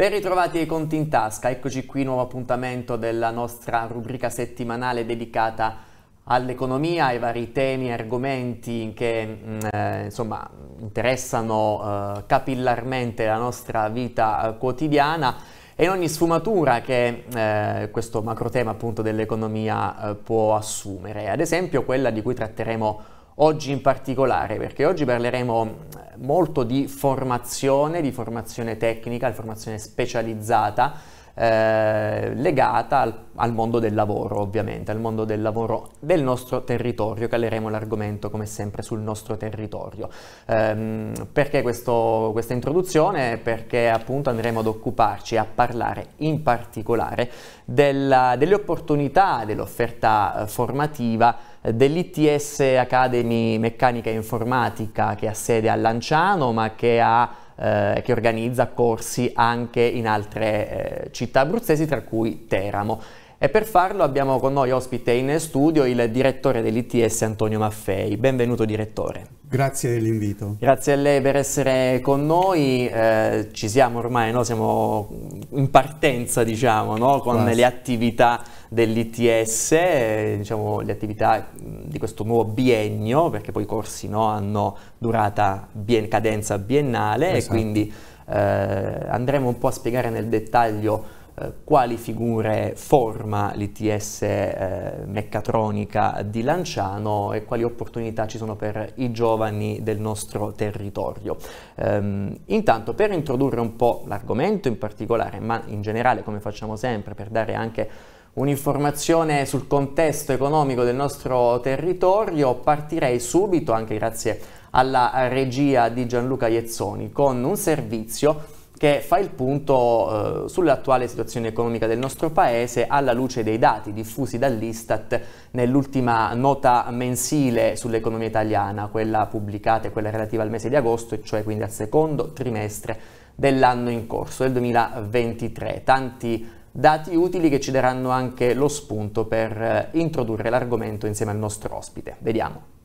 Ben ritrovati ai conti in tasca, eccoci qui nuovo appuntamento della nostra rubrica settimanale dedicata all'economia, ai vari temi, e argomenti che mm, eh, insomma, interessano eh, capillarmente la nostra vita eh, quotidiana e in ogni sfumatura che eh, questo macro tema appunto dell'economia eh, può assumere, ad esempio quella di cui tratteremo oggi oggi in particolare, perché oggi parleremo eh, molto di formazione, di formazione tecnica, di formazione specializzata, eh, legata al, al, mondo del lavoro ovviamente, al mondo del lavoro del nostro territorio, caleremo l'argomento come sempre sul nostro territorio. Eh, perché questo, questa introduzione? Perché appunto andremo ad occuparci, a parlare in particolare della, delle opportunità dell'offerta eh, formativa dell'ITS Academy Meccanica e Informatica che ha sede a Lanciano ma che, ha, eh, che organizza corsi anche in altre eh, città abruzzesi tra cui Teramo. E per farlo abbiamo con noi ospite in studio il direttore dell'ITS Antonio Maffei. Benvenuto direttore. Grazie dell'invito. Grazie a lei per essere con noi, eh, ci siamo ormai, no? siamo in partenza diciamo, no? con Quasi. le attività dell'ITS, eh, diciamo, le attività mm, di questo nuovo biennio, perché poi i corsi no, hanno durata bien, cadenza biennale esatto. e quindi eh, andremo un po' a spiegare nel dettaglio eh, quali figure forma l'ITS eh, meccatronica di Lanciano e quali opportunità ci sono per i giovani del nostro territorio. Um, intanto per introdurre un po' l'argomento in particolare, ma in generale come facciamo sempre, per dare anche un'informazione sul contesto economico del nostro territorio, partirei subito, anche grazie alla regia di Gianluca Iezzoni, con un servizio che fa il punto eh, sull'attuale situazione economica del nostro Paese alla luce dei dati diffusi dall'Istat nell'ultima nota mensile sull'economia italiana, quella pubblicata e quella relativa al mese di agosto, e cioè quindi al secondo trimestre dell'anno in corso, del 2023. Tanti dati utili che ci daranno anche lo spunto per eh, introdurre l'argomento insieme al nostro ospite. Vediamo.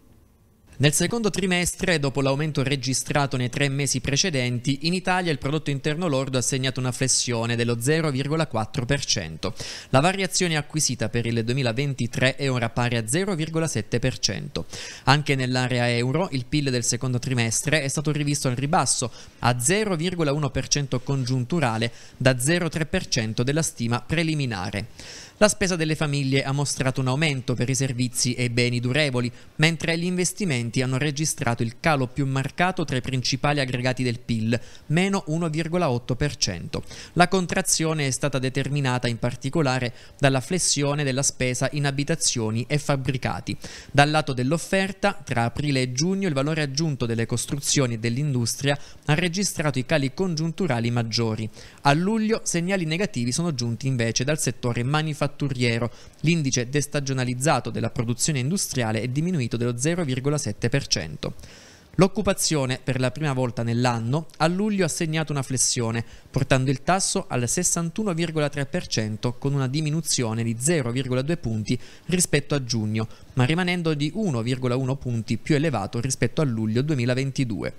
Nel secondo trimestre, dopo l'aumento registrato nei tre mesi precedenti, in Italia il prodotto interno lordo ha segnato una flessione dello 0,4%. La variazione acquisita per il 2023 è ora pari a 0,7%. Anche nell'area euro il PIL del secondo trimestre è stato rivisto al ribasso a 0,1% congiunturale da 0,3% della stima preliminare. La spesa delle famiglie ha mostrato un aumento per i servizi e i beni durevoli, mentre gli investimenti hanno registrato il calo più marcato tra i principali aggregati del PIL, meno 1,8%. La contrazione è stata determinata in particolare dalla flessione della spesa in abitazioni e fabbricati. Dal lato dell'offerta, tra aprile e giugno il valore aggiunto delle costruzioni e dell'industria ha registrato i cali congiunturali maggiori. A luglio segnali negativi sono giunti invece dal settore manifatturiero manifatturiero. L'indice destagionalizzato della produzione industriale è diminuito dello 0,7%. L'occupazione, per la prima volta nell'anno, a luglio ha segnato una flessione, portando il tasso al 61,3% con una diminuzione di 0,2 punti rispetto a giugno, ma rimanendo di 1,1 punti più elevato rispetto a luglio 2022.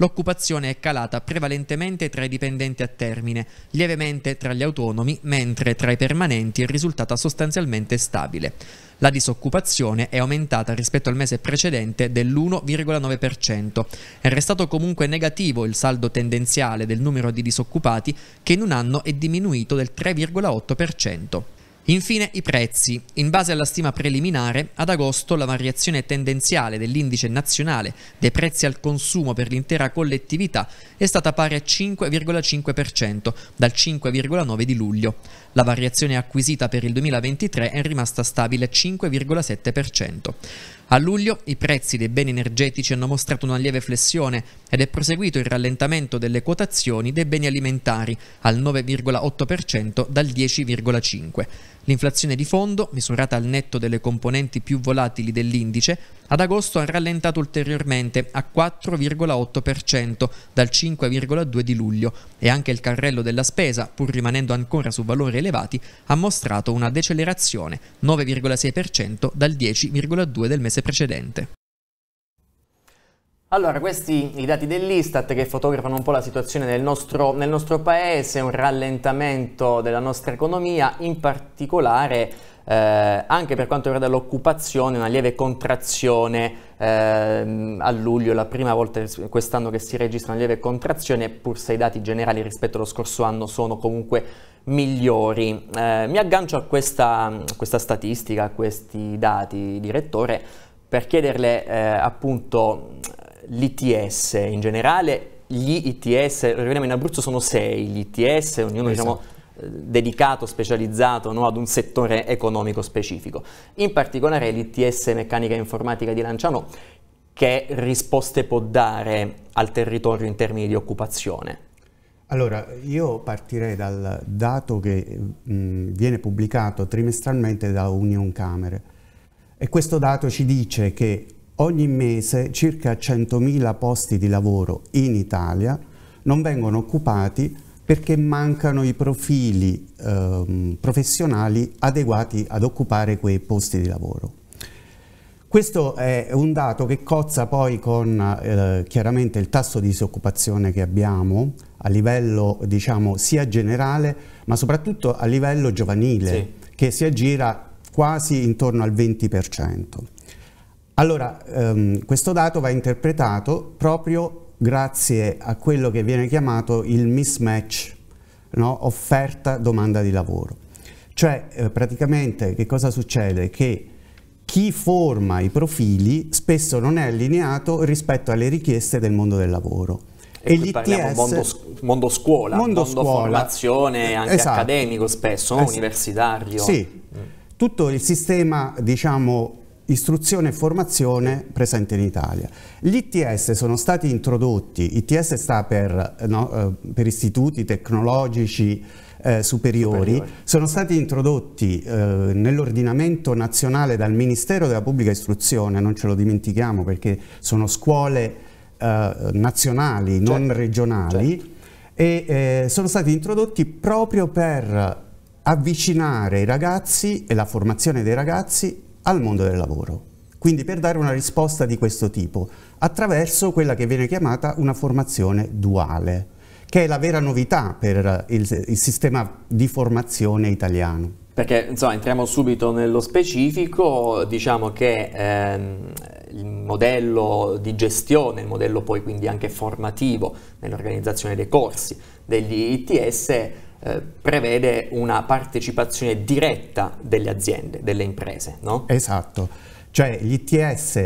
L'occupazione è calata prevalentemente tra i dipendenti a termine, lievemente tra gli autonomi, mentre tra i permanenti è risultata sostanzialmente stabile. La disoccupazione è aumentata rispetto al mese precedente dell'1,9%. È restato comunque negativo il saldo tendenziale del numero di disoccupati che in un anno è diminuito del 3,8%. Infine i prezzi. In base alla stima preliminare, ad agosto la variazione tendenziale dell'indice nazionale dei prezzi al consumo per l'intera collettività è stata pari a 5,5% dal 5,9 di luglio. La variazione acquisita per il 2023 è rimasta stabile al 5,7%. A luglio i prezzi dei beni energetici hanno mostrato una lieve flessione ed è proseguito il rallentamento delle quotazioni dei beni alimentari al 9,8% dal 10,5%. L'inflazione di fondo, misurata al netto delle componenti più volatili dell'indice, ad agosto ha rallentato ulteriormente a 4,8% dal 5,2% di luglio e anche il carrello della spesa, pur rimanendo ancora su valori elevati, ha mostrato una decelerazione 9,6% dal 10,2% del mese precedente. Allora, questi i dati dell'Istat che fotografano un po' la situazione nel nostro, nel nostro paese, un rallentamento della nostra economia, in particolare eh, anche per quanto riguarda l'occupazione, una lieve contrazione eh, a luglio, la prima volta quest'anno che si registra una lieve contrazione, pur se i dati generali rispetto allo scorso anno sono comunque migliori. Eh, mi aggancio a questa, questa statistica, a questi dati, direttore, per chiederle eh, appunto l'ITS in generale, gli ITS, rivediamo in Abruzzo sono sei gli ITS, ognuno diciamo, esatto. diciamo dedicato, specializzato no, ad un settore economico specifico. In particolare l'ITS Meccanica e Informatica di Lanciano che risposte può dare al territorio in termini di occupazione? Allora, io partirei dal dato che mh, viene pubblicato trimestralmente da Union Camere e questo dato ci dice che ogni mese circa 100.000 posti di lavoro in Italia non vengono occupati perché mancano i profili eh, professionali adeguati ad occupare quei posti di lavoro. Questo è un dato che cozza poi con eh, chiaramente il tasso di disoccupazione che abbiamo a livello diciamo sia generale ma soprattutto a livello giovanile sì. che si aggira quasi intorno al 20%. Allora, ehm, questo dato va interpretato proprio grazie a quello che viene chiamato il mismatch, no? offerta-domanda di lavoro. Cioè, eh, praticamente, che cosa succede? Che chi forma i profili spesso non è allineato rispetto alle richieste del mondo del lavoro. E, e l'ITS... Mondo, mondo scuola, mondo, mondo scuola. formazione anche esatto. accademico spesso, no? esatto. universitario. Sì, mm. tutto il sistema diciamo, istruzione e formazione presente in Italia. Gli ITS sono stati introdotti, ITS sta per, eh, no, eh, per istituti tecnologici eh, superiori, superiori, sono stati introdotti eh, nell'ordinamento nazionale dal Ministero della Pubblica Istruzione, non ce lo dimentichiamo perché sono scuole eh, nazionali, certo. non regionali, certo. e eh, sono stati introdotti proprio per avvicinare i ragazzi e la formazione dei ragazzi al mondo del lavoro. Quindi per dare una risposta di questo tipo, attraverso quella che viene chiamata una formazione duale, che è la vera novità per il, il sistema di formazione italiano. Perché insomma, entriamo subito nello specifico, diciamo che ehm, il modello di gestione, il modello poi quindi anche formativo nell'organizzazione dei corsi degli ITS eh, prevede una partecipazione diretta delle aziende, delle imprese, no? Esatto, cioè gli ITS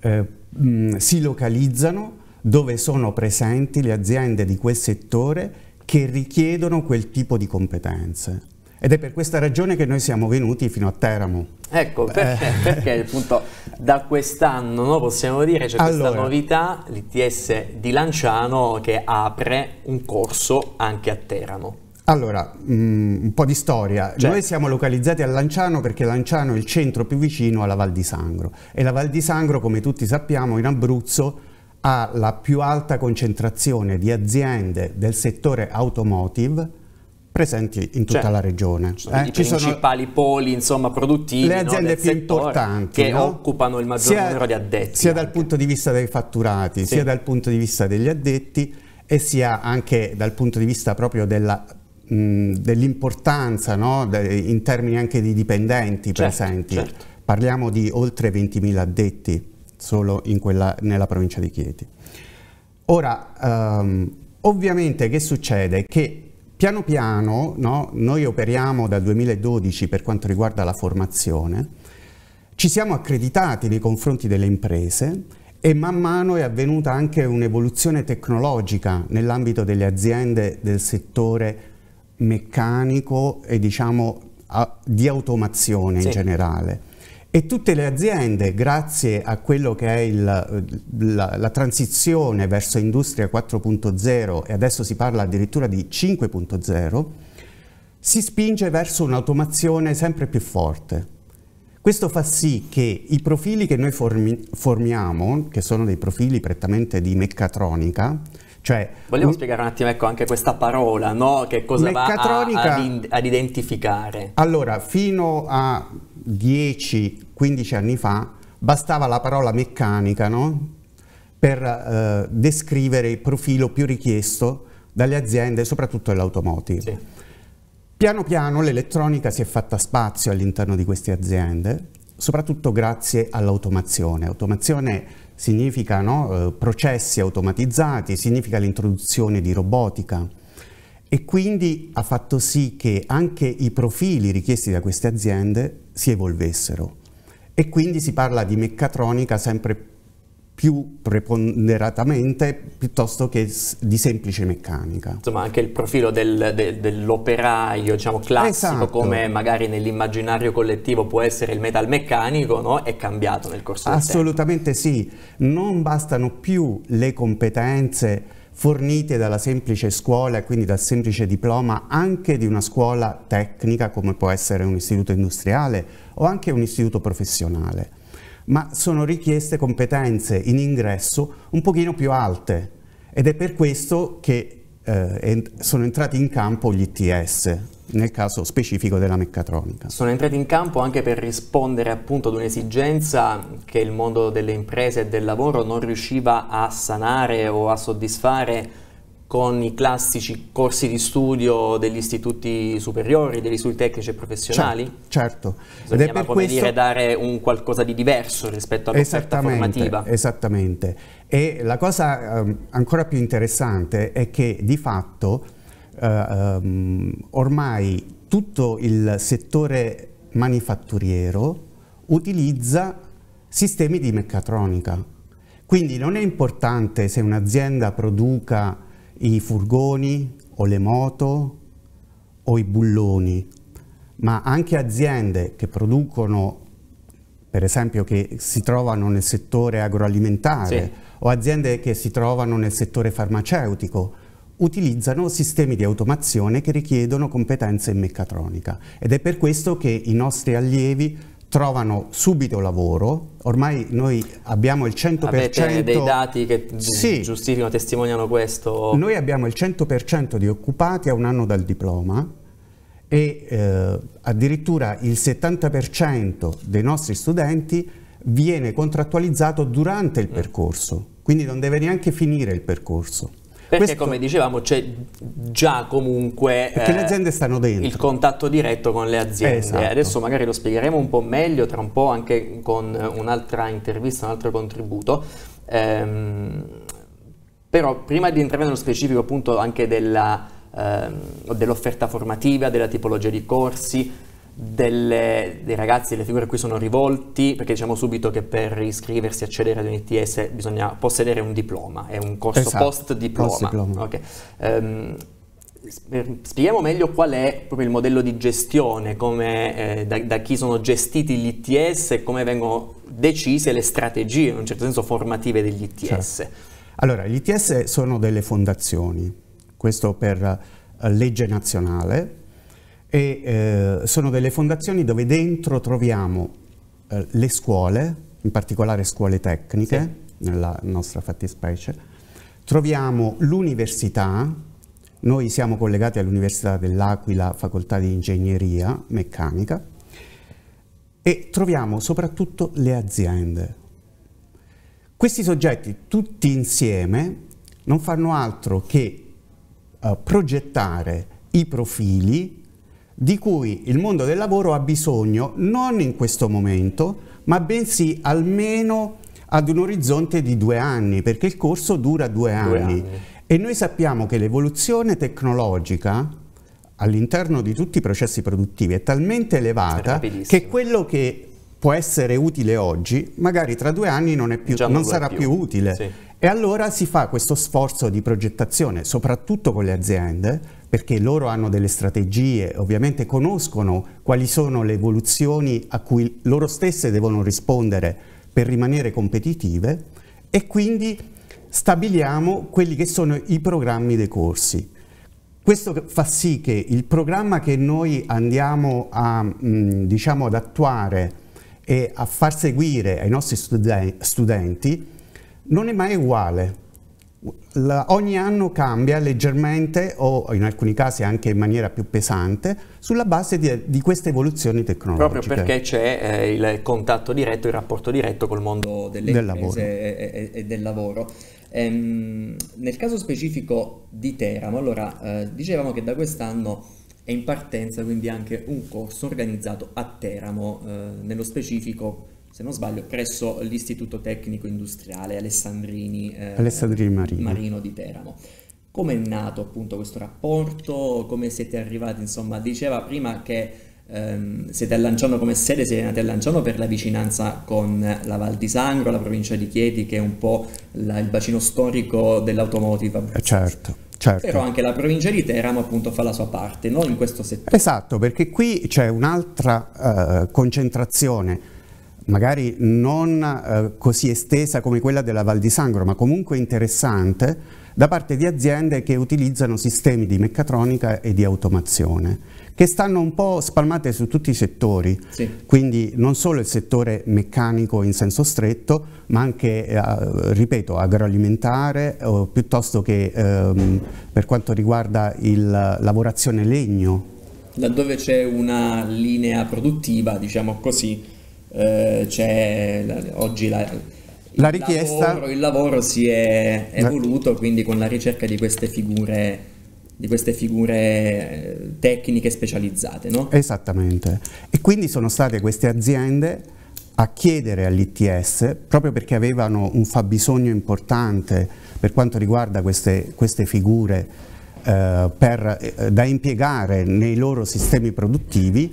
eh, mh, si localizzano dove sono presenti le aziende di quel settore che richiedono quel tipo di competenze. Ed è per questa ragione che noi siamo venuti fino a Teramo. Ecco, eh. perché, perché appunto da quest'anno no, possiamo dire c'è allora, questa novità, l'ITS di Lanciano, che apre un corso anche a Teramo. Allora, mm, un po' di storia. Cioè, Noi siamo localizzati a Lanciano perché Lanciano è il centro più vicino alla Val di Sangro e la Val di Sangro, come tutti sappiamo, in Abruzzo ha la più alta concentrazione di aziende del settore automotive presenti in tutta cioè, la regione. Eh? I Ci principali sono poli insomma, produttivi le aziende no, più importanti che no? occupano il maggior sia, numero di addetti. Sia anche. dal punto di vista dei fatturati, sì. sia dal punto di vista degli addetti e sia anche dal punto di vista proprio della dell'importanza no? De, in termini anche di dipendenti certo, presenti. Certo. Parliamo di oltre 20.000 addetti solo quella, nella provincia di Chieti. Ora, ehm, ovviamente che succede? Che piano piano no? noi operiamo dal 2012 per quanto riguarda la formazione, ci siamo accreditati nei confronti delle imprese e man mano è avvenuta anche un'evoluzione tecnologica nell'ambito delle aziende del settore meccanico e diciamo a, di automazione sì. in generale. E tutte le aziende, grazie a quello che è il, la, la, transizione verso industria 4.0 e adesso si parla addirittura di 5.0, si spinge verso un'automazione sempre più forte. Questo fa sì che i profili che noi formi, formiamo, che sono dei profili prettamente di meccatronica, cioè, Vogliamo spiegare un attimo ecco, anche questa parola, no? che cosa meccatronica, va a, ad, ad identificare? Allora, fino a 10-15 anni fa bastava la parola meccanica no? per eh, descrivere il profilo più richiesto dalle aziende, soprattutto dell'automotive. Sì. Piano piano l'elettronica si è fatta spazio all'interno di queste aziende, soprattutto grazie all'automazione. Automazione significa no, eh, processi automatizzati, significa l'introduzione di robotica e quindi ha fatto sì che anche i profili richiesti da queste aziende si evolvessero e quindi si parla di meccatronica sempre più più preponderatamente piuttosto che di semplice meccanica. Insomma anche il profilo del, de, dell'operaio diciamo, classico esatto. come magari nell'immaginario collettivo può essere il metalmeccanico no? è cambiato nel corso del tempo. Assolutamente sì, non bastano più le competenze fornite dalla semplice scuola e quindi dal semplice diploma anche di una scuola tecnica come può essere un istituto industriale o anche un istituto professionale ma sono richieste competenze in ingresso un pochino più alte ed è per questo che eh, sono entrati in campo gli ITS nel caso specifico della meccatronica. Sono entrati in campo anche per rispondere appunto ad un'esigenza che il mondo delle imprese e del lavoro non riusciva a sanare o a soddisfare con i classici corsi di studio degli istituti superiori, degli istituti tecnici e professionali? Certo, certo. Ed è per questo... dire dare un qualcosa di diverso rispetto all'offerta formativa. Esattamente. E la cosa um, ancora più interessante è che di fatto uh, um, ormai tutto il settore manifatturiero utilizza sistemi di meccatronica. Quindi non è importante se un'azienda produca i furgoni o le moto o i bulloni, ma anche aziende che producono, per esempio che si trovano nel settore agroalimentare sì. o aziende che si trovano nel settore farmaceutico, utilizzano sistemi di automazione che richiedono competenze in meccatronica ed è per questo che i nostri allievi trovano subito lavoro, ormai noi abbiamo il 100%... Avete dei dati che sì. giustificano, testimoniano questo? Noi abbiamo il 100% di occupati a un anno dal diploma e eh, addirittura il 70% dei nostri studenti viene contrattualizzato durante il mm. percorso, quindi non deve neanche finire il percorso. Perché Questo... come dicevamo c'è già comunque Perché eh, le aziende stanno dentro. il contatto diretto con le aziende. Esatto. Adesso magari lo spiegheremo un po' meglio, tra un po' anche con un'altra intervista, un altro contributo. Ehm, però prima di entrare nello specifico appunto anche della, ehm, dell'offerta formativa, della tipologia di corsi, delle, dei ragazzi e figure a cui sono rivolti, perché diciamo subito che per iscriversi e accedere ad un ITS bisogna possedere un diploma, è un corso esatto, post diploma. Post -diploma. Okay. Um, spieghiamo meglio qual è proprio il modello di gestione, come, eh, da, da, chi sono gestiti gli ITS e come vengono decise le strategie, in un certo senso formative degli ITS. Certo. Allora, gli ITS sono delle fondazioni, questo per eh, legge nazionale, e eh, sono delle fondazioni dove dentro troviamo eh, le scuole, in particolare scuole tecniche, sì. nella nostra fattispecie, troviamo l'università, noi siamo collegati all'Università dell'Aquila, facoltà di ingegneria meccanica, e troviamo soprattutto le aziende. Questi soggetti tutti insieme non fanno altro che eh, progettare i profili di cui il mondo del lavoro ha bisogno non in questo momento, ma bensì almeno ad un orizzonte di due anni, perché il corso dura due anni. Due anni. E noi sappiamo che l'evoluzione tecnologica all'interno di tutti i processi produttivi è talmente elevata è che quello che può essere utile oggi, magari tra due anni non, più, non sarà più, più utile. Sì. E allora si fa questo sforzo di progettazione, soprattutto con le aziende, perché loro hanno delle strategie, ovviamente conoscono quali sono le evoluzioni a cui loro stesse devono rispondere per rimanere competitive e quindi stabiliamo quelli che sono i programmi dei corsi. Questo fa sì che il programma che noi andiamo a, mm, diciamo, ad attuare e a far seguire ai nostri studenti non è mai uguale la, ogni anno cambia leggermente o in alcuni casi anche in maniera più pesante sulla base di, di queste evoluzioni tecnologiche. Proprio perché c'è eh, il contatto diretto, il rapporto diretto col mondo delle del imprese e, e, e, del lavoro. Ehm, nel caso specifico di Teramo, allora eh, dicevamo che da quest'anno è in partenza quindi anche un corso organizzato a Teramo, eh, nello specifico se non sbaglio, presso l'Istituto Tecnico Industriale Alessandrini, eh, Alessandrini Marino. Marino. di Teramo. Come è nato appunto questo rapporto? Come siete arrivati? Insomma, diceva prima che ehm, siete a Lanciano come sede, siete nati a Lanciano per la vicinanza con la Val di Sangro, la provincia di Chieti, che è un po' la, il bacino storico dell'automotive. Eh, certo. Certo. Però anche la provincia di Teramo appunto fa la sua parte no? in questo settore. Esatto, perché qui c'è un'altra eh, concentrazione magari non eh, così estesa come quella della Val di Sangro, ma comunque interessante, da parte di aziende che utilizzano sistemi di meccatronica e di automazione, che stanno un po' spalmate su tutti i settori, sì. quindi non solo il settore meccanico in senso stretto, ma anche, eh, ripeto, agroalimentare, o piuttosto che ehm, per quanto riguarda la lavorazione legno. Laddove c'è una linea produttiva, diciamo così, eh, c'è la, oggi la, la richiesta... Lavoro, il lavoro si è eh. evoluto, quindi con la ricerca di queste figure di queste figure eh, tecniche specializzate, no? Esattamente. E quindi sono state queste aziende a chiedere all'ITS, proprio perché avevano un fabbisogno importante per quanto riguarda queste, queste figure eh, per, eh, da impiegare nei loro sistemi produttivi,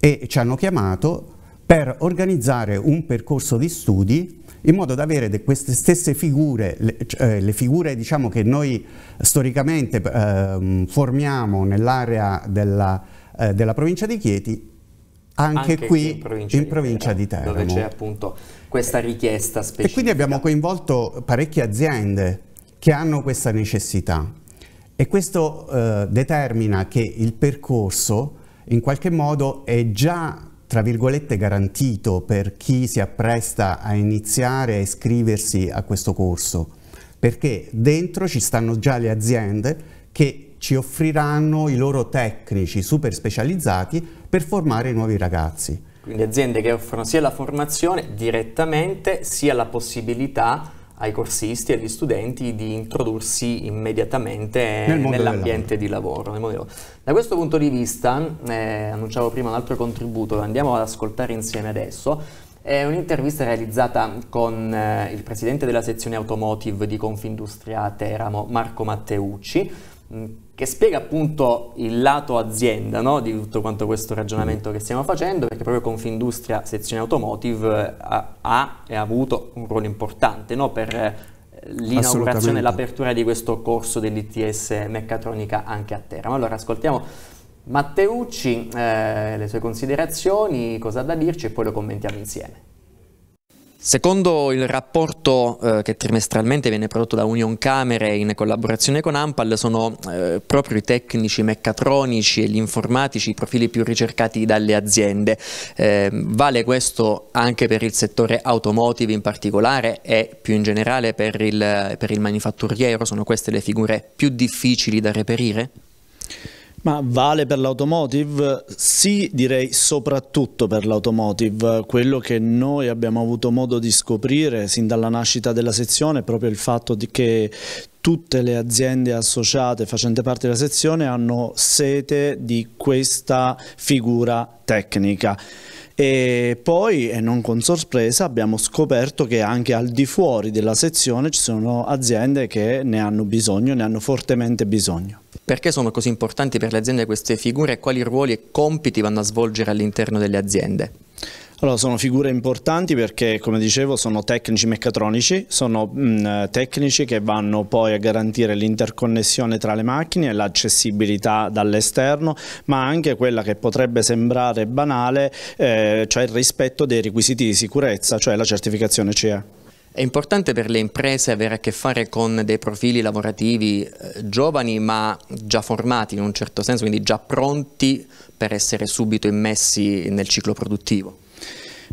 e ci hanno chiamato per organizzare un percorso di studi in modo da avere queste stesse figure, le, cioè, le figure diciamo, che noi storicamente eh, formiamo nell'area della, eh, della, provincia di Chieti, anche, anche qui in provincia, in di, provincia Teramo, di Teramo. Dove c'è appunto questa richiesta specifica. E quindi abbiamo coinvolto parecchie aziende che hanno questa necessità e questo eh, determina che il percorso in qualche modo è già tra virgolette garantito per chi si appresta a iniziare a iscriversi a questo corso, perché dentro ci stanno già le aziende che ci offriranno i loro tecnici super specializzati per formare i nuovi ragazzi. Quindi aziende che offrono sia la formazione direttamente sia la possibilità ai corsisti e agli studenti di introdursi immediatamente nell'ambiente di lavoro. Da questo punto di vista, eh, annunciavo prima un altro contributo, lo andiamo ad ascoltare insieme adesso, è un'intervista realizzata con eh, il presidente della sezione automotive di Confindustria Teramo, Marco Matteucci, Mm, che spiega appunto il lato azienda no? di tutto quanto questo ragionamento mm. che stiamo facendo, perché proprio Confindustria sezione automotive eh, ha, e ha avuto un ruolo importante no? per eh, l'inaugurazione e l'apertura di questo corso dell'ITS meccatronica anche a terra. Ma allora ascoltiamo Matteucci, eh, le sue considerazioni, cosa ha da dirci e poi lo commentiamo insieme. Secondo il rapporto eh, che trimestralmente viene prodotto da Union Camere in collaborazione con Ampal sono eh, proprio i tecnici meccatronici e gli informatici i profili più ricercati dalle aziende. Eh, vale questo anche per il settore automotive in particolare e più in generale per il, per il manifatturiero? Sono queste le figure più difficili da reperire? Ma vale per l'automotive? Sì, direi soprattutto per l'automotive. Quello che noi abbiamo avuto modo di scoprire sin dalla nascita della sezione è proprio il fatto che tutte le aziende associate facenti parte della sezione hanno sete di questa figura tecnica. E poi, e non con sorpresa, abbiamo scoperto che anche al di fuori della sezione ci sono aziende che ne hanno bisogno, ne hanno fortemente bisogno. Perché sono così importanti per le aziende queste figure e quali ruoli e compiti vanno a svolgere all'interno delle aziende? Allora, sono figure importanti perché, come dicevo, sono tecnici meccatronici, sono mh, mm, tecnici che vanno poi a garantire l'interconnessione tra le macchine, l'accessibilità dall'esterno, ma anche quella che potrebbe sembrare banale, eh, cioè il rispetto dei requisiti di sicurezza, cioè la certificazione CE. È importante per le imprese avere a che fare con dei profili lavorativi eh, giovani ma già formati in un certo senso, quindi già pronti per essere subito immessi nel ciclo produttivo.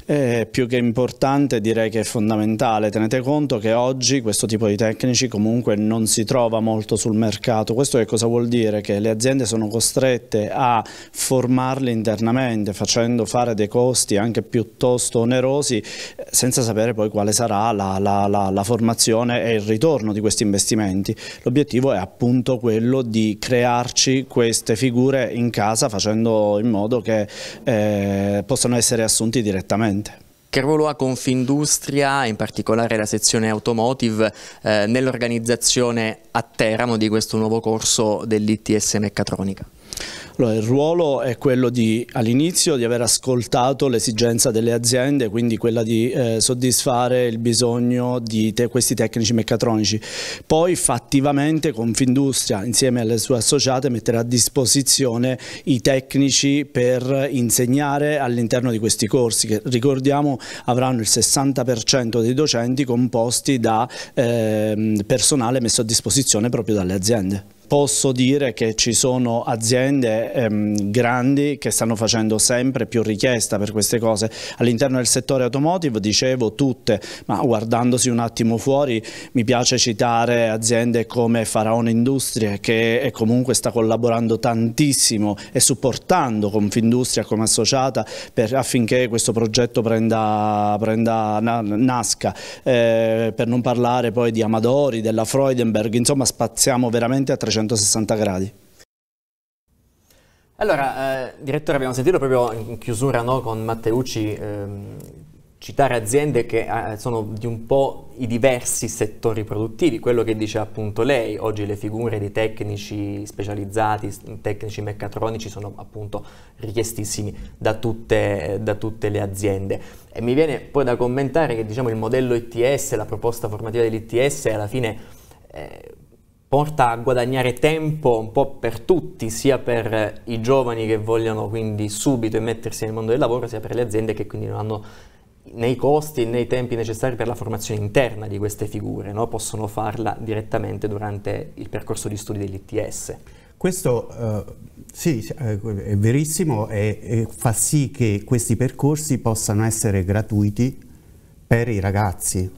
Eh, più che importante direi che è fondamentale, tenete conto che oggi questo tipo di tecnici comunque non si trova molto sul mercato, questo che cosa vuol dire? Che le aziende sono costrette a formarli internamente facendo fare dei costi anche piuttosto onerosi senza sapere poi quale sarà la, la, la, la formazione e il ritorno di questi investimenti, l'obiettivo è appunto quello di crearci queste figure in casa facendo in modo che eh, possano essere assunti direttamente sicuramente. Che ruolo ha Confindustria, in particolare la sezione automotive, eh, nell'organizzazione a Teramo di questo nuovo corso dell'ITS Meccatronica? Allora, il ruolo è quello di all'inizio di aver ascoltato l'esigenza delle aziende, quindi quella di eh, soddisfare il bisogno di te, questi tecnici meccatronici. Poi fattivamente Confindustria insieme alle sue associate metterà a disposizione i tecnici per insegnare all'interno di questi corsi che ricordiamo avranno il 60% dei docenti composti da eh, personale messo a disposizione proprio dalle aziende. Posso dire che ci sono aziende ehm, grandi che stanno facendo sempre più richiesta per queste cose. All'interno del settore automotive, dicevo, tutte, ma guardandosi un attimo fuori, mi piace citare aziende come Faraone Industria che comunque sta collaborando tantissimo e supportando Confindustria come associata per, affinché questo progetto prenda, prenda na, nasca. Eh, per non parlare poi di Amadori, della Freudenberg, insomma spaziamo veramente a 300 360 gradi. Allora, eh, direttore, abbiamo sentito proprio in chiusura no, con Matteucci ehm, citare aziende che eh, sono di un po' i diversi settori produttivi, quello che dice appunto lei, oggi le figure di tecnici specializzati, tecnici meccatronici sono appunto richiestissimi da tutte, da tutte le aziende. E mi viene poi da commentare che diciamo il modello ITS, la proposta formativa dell'ITS alla fine... Eh, porta a guadagnare tempo un po' per tutti, sia per eh, i giovani che vogliono quindi subito immettersi nel mondo del lavoro, sia per le aziende che quindi non hanno né i costi né i tempi necessari per la formazione interna di queste figure, no? possono farla direttamente durante il percorso di studi dell'ITS. Questo uh, sì, eh, è verissimo e fa sì che questi percorsi possano essere gratuiti per i ragazzi,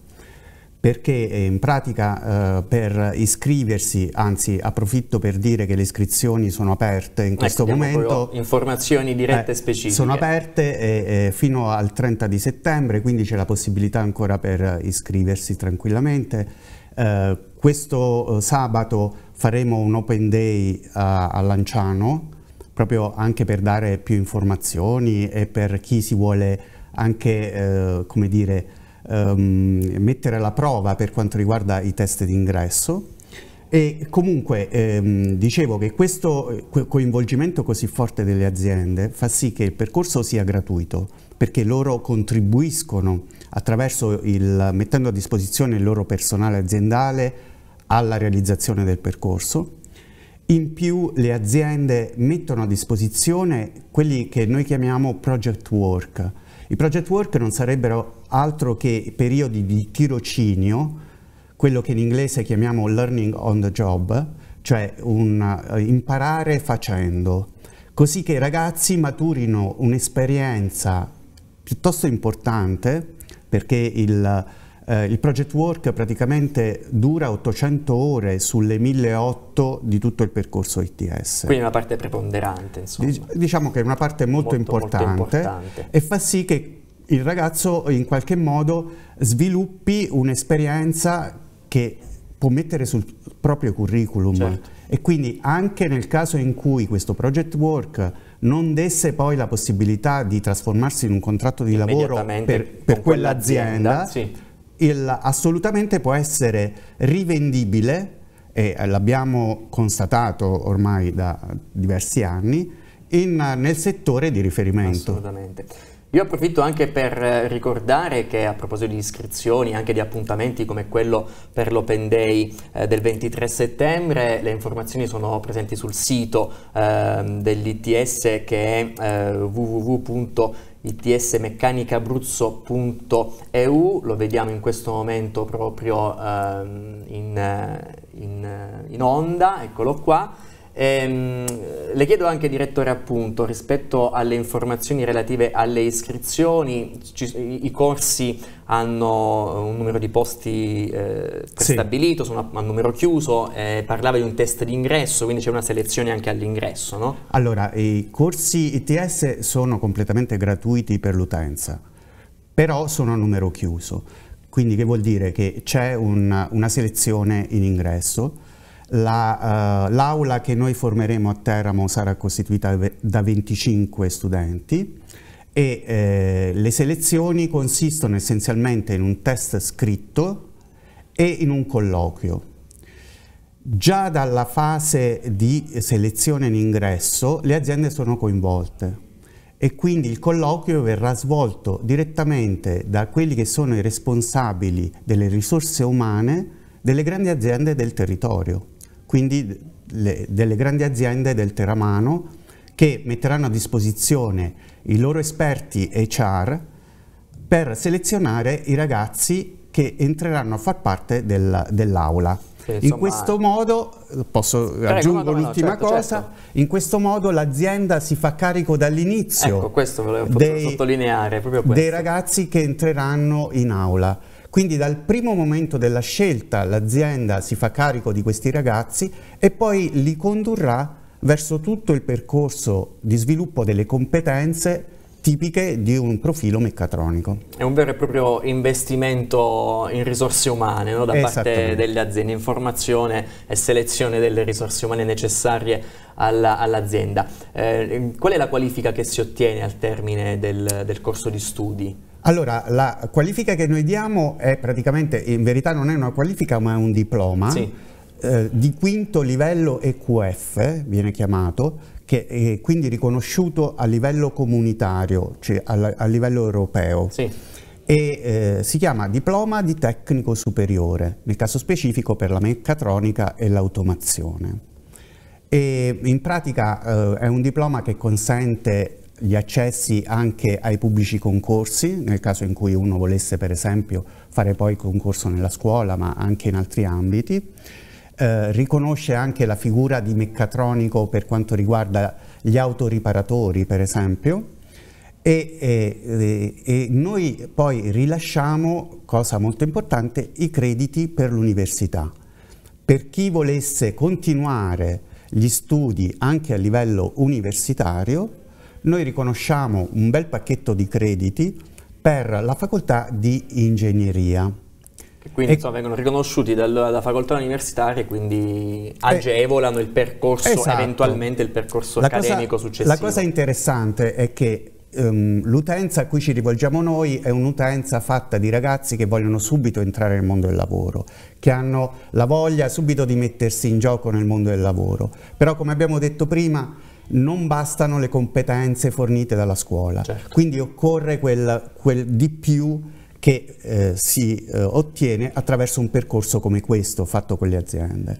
perché eh, in pratica eh, per iscriversi, anzi approfitto per dire che le iscrizioni sono aperte in ecco, questo ecco, momento. Informazioni dirette eh, specifiche. Sono aperte e, eh, e eh, fino al 30 di settembre, quindi c'è la possibilità ancora per iscriversi tranquillamente. Eh, questo sabato faremo un open day a, a Lanciano, proprio anche per dare più informazioni e per chi si vuole anche, come dire, ehm, mettere la prova per quanto riguarda i test d'ingresso e comunque ehm, dicevo che questo coinvolgimento così forte delle aziende fa sì che il percorso sia gratuito perché loro contribuiscono il, mettendo a disposizione il loro personale aziendale alla realizzazione del percorso. In più le aziende mettono a disposizione quelli che noi chiamiamo project work, i project work non sarebbero altro che periodi di tirocinio, quello che in inglese chiamiamo learning on the job, cioè un, uh, imparare facendo, così che i ragazzi maturino un'esperienza piuttosto importante perché il eh, il project work praticamente dura 800 ore sulle 1800 di tutto il percorso ITS. Quindi è una parte preponderante, insomma. Dic diciamo che è una parte molto, molto, importante molto importante e fa sì che il ragazzo in qualche modo sviluppi un'esperienza che può mettere sul proprio curriculum certo. e quindi anche nel caso in cui questo project work non desse poi la possibilità di trasformarsi in un contratto di lavoro per, per quell'azienda, quell sì il, assolutamente può essere rivendibile, e l'abbiamo constatato ormai da diversi anni, in, nel settore di riferimento. Assolutamente. Io approfitto anche per ricordare che a proposito di iscrizioni, anche di appuntamenti come quello per l'Open Day eh, del 23 settembre, le informazioni sono presenti sul sito eh, dell'ITS che è eh, www itsmeccanicabruzzo.eu, lo vediamo in questo momento proprio ehm, in, eh, in, eh, in onda, eccolo qua. Ehm, le chiedo anche, direttore, appunto, rispetto alle informazioni relative alle iscrizioni, ci, i corsi hanno un numero di posti eh, prestabilito, sì. sono a, a, numero chiuso, eh, parlava di un test d'ingresso, quindi c'è una selezione anche all'ingresso, no? Allora, i corsi ITS sono completamente gratuiti per l'utenza, però sono a numero chiuso, quindi che vuol dire che c'è una, una selezione in ingresso, eh, l'aula la, uh, che noi formeremo a Teramo sarà costituita da 25 studenti e eh, le selezioni consistono essenzialmente in un test scritto e in un colloquio. Già dalla fase di selezione in ingresso le aziende sono coinvolte e quindi il colloquio verrà svolto direttamente da quelli che sono i responsabili delle risorse umane delle grandi aziende del territorio quindi le, delle grandi aziende del teramano che metteranno a disposizione i loro esperti HR per selezionare i ragazzi che entreranno a far parte del, dell'aula. in questo modo, posso Prego, aggiungo l'ultima certo, cosa, certo. in questo modo l'azienda si fa carico dall'inizio ecco, dei, dei ragazzi che entreranno in aula. Quindi dal primo momento della scelta l'azienda si fa carico di questi ragazzi e poi li condurrà verso tutto il percorso di sviluppo delle competenze tipiche di un profilo meccatronico. È un vero e proprio investimento in risorse umane no? da parte delle aziende, in formazione e selezione delle risorse umane necessarie all'azienda. All eh, qual è la qualifica che si ottiene al termine del, del corso di studi? Allora, la qualifica che noi diamo è praticamente, in verità non è una qualifica ma è un diploma sì. eh, di quinto livello EQF, viene chiamato, che è quindi riconosciuto a livello comunitario, cioè a, a livello europeo. Sì. E eh, si chiama diploma di tecnico superiore, nel caso specifico per la meccatronica e l'automazione. E in pratica eh, è un diploma che consente gli accessi anche ai pubblici concorsi, nel caso in cui uno volesse per esempio fare poi concorso nella scuola ma anche in altri ambiti. Eh, riconosce anche la figura di meccatronico per quanto riguarda gli autoriparatori per esempio e, e, e noi poi rilasciamo, cosa molto importante, i crediti per l'università. Per chi volesse continuare gli studi anche a livello universitario noi riconosciamo un bel pacchetto di crediti per la facoltà di ingegneria. quindi insomma, vengono riconosciuti dalla facoltà universitaria e quindi eh, agevolano il percorso, esatto. eventualmente il percorso la accademico cosa, successivo. La cosa interessante è che um, l'utenza a cui ci rivolgiamo noi è un'utenza fatta di ragazzi che vogliono subito entrare nel mondo del lavoro, che hanno la voglia subito di mettersi in gioco nel mondo del lavoro. Però come abbiamo detto prima, non bastano le competenze fornite dalla scuola, certo. quindi occorre quel, quel, di più che eh, si eh, ottiene attraverso un percorso come questo fatto con le aziende.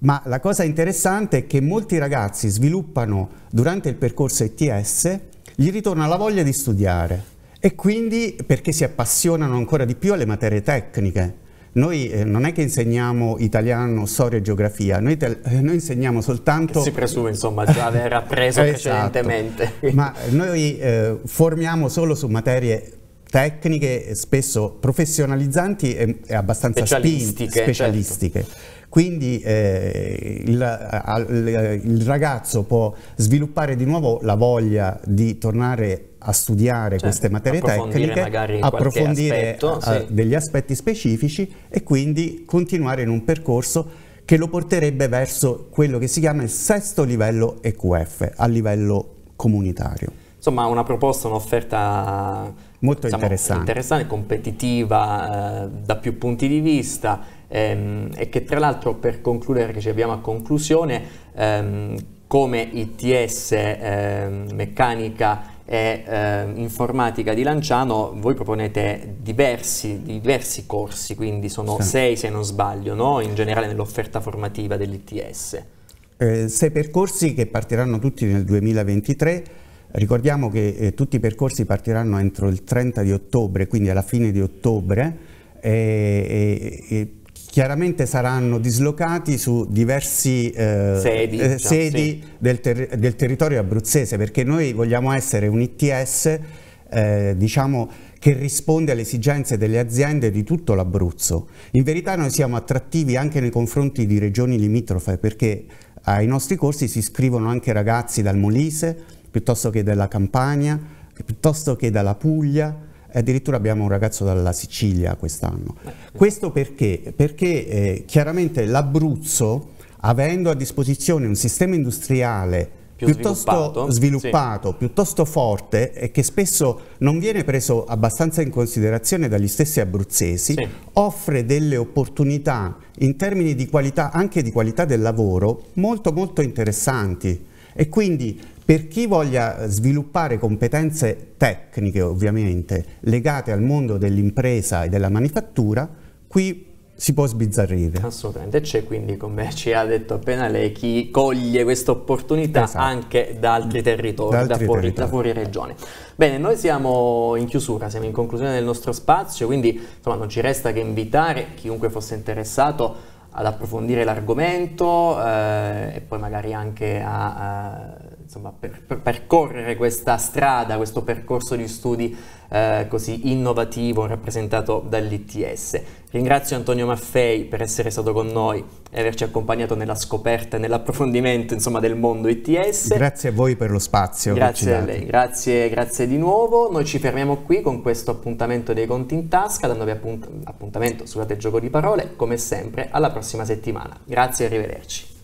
Ma la cosa interessante è che molti ragazzi sviluppano durante il percorso ETS, gli ritorna la voglia di studiare e quindi perché si appassionano ancora di più alle materie tecniche noi eh, non è che insegniamo italiano, storia e geografia, noi, te, eh, noi insegniamo soltanto... Che si presume insomma già aver appreso esatto. precedentemente. Ma noi eh, formiamo solo su materie tecniche spesso professionalizzanti e, e abbazienza specialistiche, spinte, certo. specialistiche. Certo. Quindi eh, il, il ragazzo può sviluppare di nuovo la voglia di tornare a studiare cioè, queste materie tecniche, approfondire aspetto, a, eh, sì. degli aspetti specifici e quindi continuare in un percorso che lo porterebbe verso quello che si chiama il sesto livello EQF, a livello comunitario. Insomma, una proposta, un'offerta molto diciamo, interessante. interessante, competitiva eh, da più punti di vista ehm, e che tra l'altro per concludere, che ci abbiamo a conclusione, ehm, come ITS ehm, meccanica e eh, informatica di Lanciano, voi proponete diversi, diversi corsi, quindi sono sì. sei se non sbaglio, no? in generale nell'offerta formativa dell'ITS. Eh, sei percorsi che partiranno tutti nel 2023. Ricordiamo che eh, tutti i percorsi partiranno entro il 30 di ottobre, quindi alla fine di ottobre. Eh, e, e, chiaramente saranno dislocati su diversi eh, sedi, eh, diciamo, sedi sì. del, ter del, territorio abruzzese perché noi vogliamo essere un ITS eh, diciamo, che risponde alle esigenze delle aziende di tutto l'Abruzzo. In verità noi siamo attrattivi anche nei confronti di regioni limitrofe perché ai nostri corsi si iscrivono anche ragazzi dal Molise piuttosto che dalla Campania, piuttosto che dalla Puglia, addirittura abbiamo un ragazzo dalla Sicilia quest'anno. Questo perché? Perché eh, chiaramente l'Abruzzo, avendo a disposizione un sistema industriale piuttosto sviluppato, sviluppato sì. piuttosto forte e che spesso non viene preso abbastanza in considerazione dagli stessi abruzzesi, sì. offre delle opportunità in termini di qualità, anche di qualità del lavoro, molto molto interessanti. E quindi per chi voglia sviluppare competenze tecniche, ovviamente, legate al mondo dell'impresa e della manifattura, qui si può sbizzarrire. Assolutamente, c'è quindi, come ci ha detto appena lei, chi coglie questa opportunità esatto. anche da altri territori, da, altri da, fuori, territori. da, fuori, regione. Bene, noi siamo in chiusura, siamo in conclusione del nostro spazio, quindi insomma, non ci resta che invitare chiunque fosse interessato ad approfondire l'argomento eh, e poi magari anche a, a insomma, per, per percorrere questa strada, questo percorso di studi eh, così innovativo rappresentato dall'ITS. Ringrazio Antonio Maffei per essere stato con noi e averci accompagnato nella scoperta e nell'approfondimento insomma, del mondo ITS. Grazie a voi per lo spazio. Grazie a lei, grazie, grazie, di nuovo. Noi ci fermiamo qui con questo appuntamento dei conti in tasca, dandovi appunt- appuntamento, scusate il gioco di parole, come sempre, alla prossima settimana. Grazie e arrivederci.